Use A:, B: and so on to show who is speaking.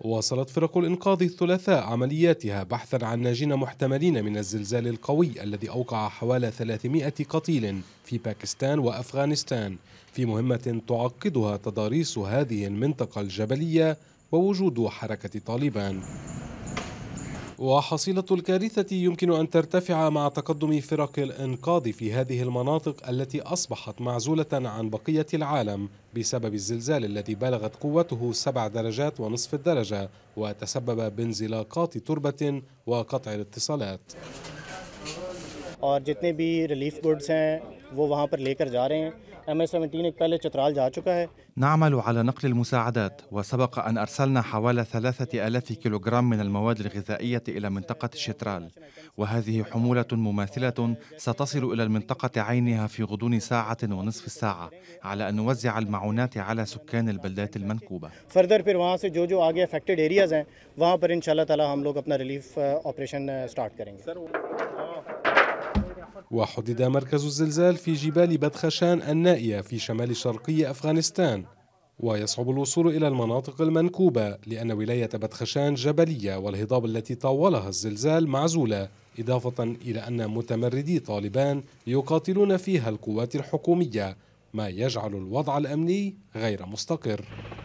A: واصلت فرق الإنقاذ الثلاثاء عملياتها بحثا عن ناجين محتملين من الزلزال القوي الذي أوقع حوالي 300 قتيل في باكستان وأفغانستان في مهمة تعقدها تضاريس هذه المنطقة الجبلية ووجود حركة طالبان وحصيلة الكارثة يمكن أن ترتفع مع تقدم فرق الإنقاذ في هذه المناطق التي أصبحت معزولة عن بقية العالم بسبب الزلزال الذي بلغت قوته سبع درجات ونصف الدرجة وتسبب بانزلاقات تربة
B: وقطع الاتصالات
C: और जितने भी रिलीफ गुड्स हैं वो वहाँ पर लेकर जा रहे हैं
B: نعمل على نقل المساعدات وسبق أن أرسلنا حوالي ثلاثة ألاف كيلوغرام من المواد الغذائية إلى منطقة شترال وهذه حمولة مماثلة ستصل إلى المنطقة عينها في غضون ساعة ونصف ساعة على أن نوزع المعونات على سكان البلدات المنكوبة
C: فردر फिर वहाँ से जो जो आगे अफेक्टेड एरियाज हैं वहाँ पर इंशाल्लाह ताला हम
A: وحدد مركز الزلزال في جبال بدخشان النائية في شمال شرقي أفغانستان ويصعب الوصول إلى المناطق المنكوبة لأن ولاية بدخشان جبلية والهضاب التي طاولها الزلزال معزولة إضافة إلى أن متمردي طالبان يقاتلون فيها القوات الحكومية ما يجعل الوضع الأمني غير مستقر